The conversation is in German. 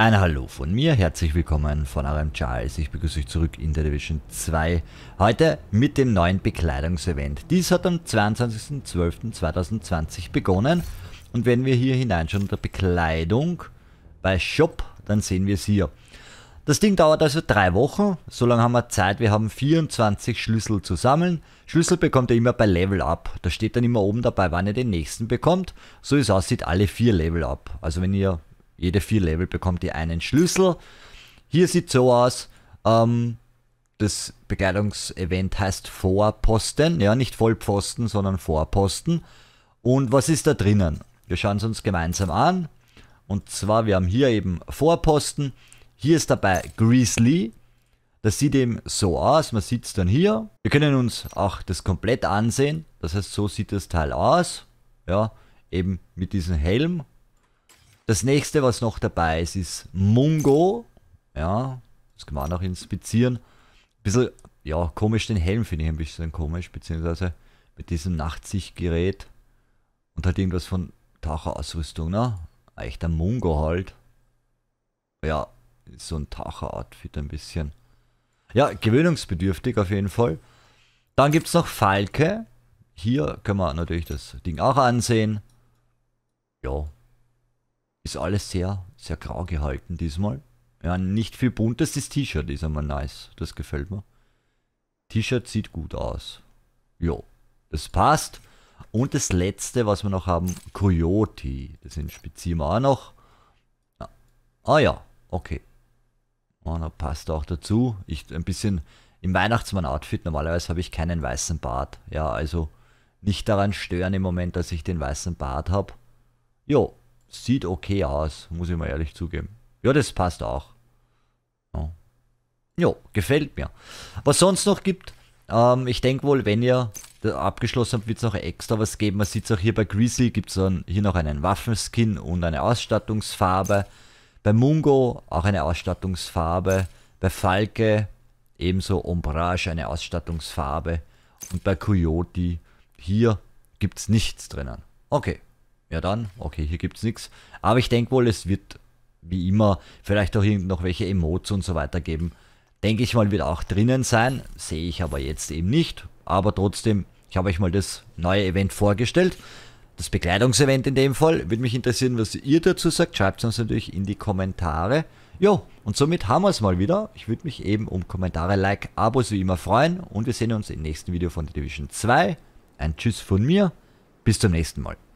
Ein Hallo von mir, herzlich willkommen von eurem Charles. Ich begrüße euch zurück in der Division 2. Heute mit dem neuen Bekleidungsevent. Dies hat am 22.12.2020 begonnen. Und wenn wir hier hineinschauen unter Bekleidung bei Shop, dann sehen wir es hier. Das Ding dauert also drei Wochen. So lange haben wir Zeit. Wir haben 24 Schlüssel zu sammeln. Schlüssel bekommt ihr immer bei Level Up. Da steht dann immer oben dabei, wann ihr den nächsten bekommt. So wie es aussieht, alle vier Level Up. Also wenn ihr jede vier Level bekommt ihr einen Schlüssel. Hier sieht so aus. Ähm, das Begleitungsevent heißt Vorposten. Ja, nicht Vollposten, sondern Vorposten. Und was ist da drinnen? Wir schauen es uns gemeinsam an. Und zwar, wir haben hier eben Vorposten. Hier ist dabei Grizzly. Das sieht eben so aus. Man sieht es dann hier. Wir können uns auch das komplett ansehen. Das heißt, so sieht das Teil aus. Ja, eben mit diesem Helm das nächste, was noch dabei ist, ist Mungo. Ja, das kann man auch inspizieren. Ein bisschen, ja, komisch den Helm finde ich ein bisschen komisch, beziehungsweise mit diesem Nachtsichtgerät. Und hat irgendwas von Taucherausrüstung, ne? Echter Mungo halt. Ja, so ein Taucher-Outfit ein bisschen. Ja, gewöhnungsbedürftig auf jeden Fall. Dann gibt es noch Falke. Hier können wir natürlich das Ding auch ansehen. Ja, ist alles sehr, sehr grau gehalten diesmal. Ja, nicht viel buntes. Das T-Shirt ist einmal nice. Das gefällt mir. T-Shirt sieht gut aus. Jo, das passt. Und das letzte, was wir noch haben, Coyote. Das inspizieren wir auch noch. Ah ja, okay. Und ah, er passt auch dazu. Ich ein bisschen im Weihnachtsmann-Outfit. Normalerweise habe ich keinen weißen Bart. Ja, also nicht daran stören im Moment, dass ich den weißen Bart habe. Jo, sieht okay aus, muss ich mal ehrlich zugeben. Ja, das passt auch. Ja, ja gefällt mir. Was sonst noch gibt, ähm, ich denke wohl, wenn ihr abgeschlossen habt, wird es noch extra was geben. Man sieht es auch hier bei Greasy, gibt es hier noch einen Waffenskin und eine Ausstattungsfarbe. Bei Mungo auch eine Ausstattungsfarbe. Bei Falke ebenso Ombrage eine Ausstattungsfarbe. Und bei Coyote hier gibt es nichts drinnen. Okay. Ja dann, okay, hier gibt es nichts. Aber ich denke wohl, es wird wie immer vielleicht auch noch welche Emotes und so weiter geben. Denke ich mal, wird auch drinnen sein. Sehe ich aber jetzt eben nicht. Aber trotzdem, ich habe euch mal das neue Event vorgestellt. Das Bekleidungsevent in dem Fall. Würde mich interessieren, was ihr dazu sagt. Schreibt es uns natürlich in die Kommentare. Jo, und somit haben wir es mal wieder. Ich würde mich eben um Kommentare, Like, Abos wie immer freuen. Und wir sehen uns im nächsten Video von The Division 2. Ein Tschüss von mir. Bis zum nächsten Mal.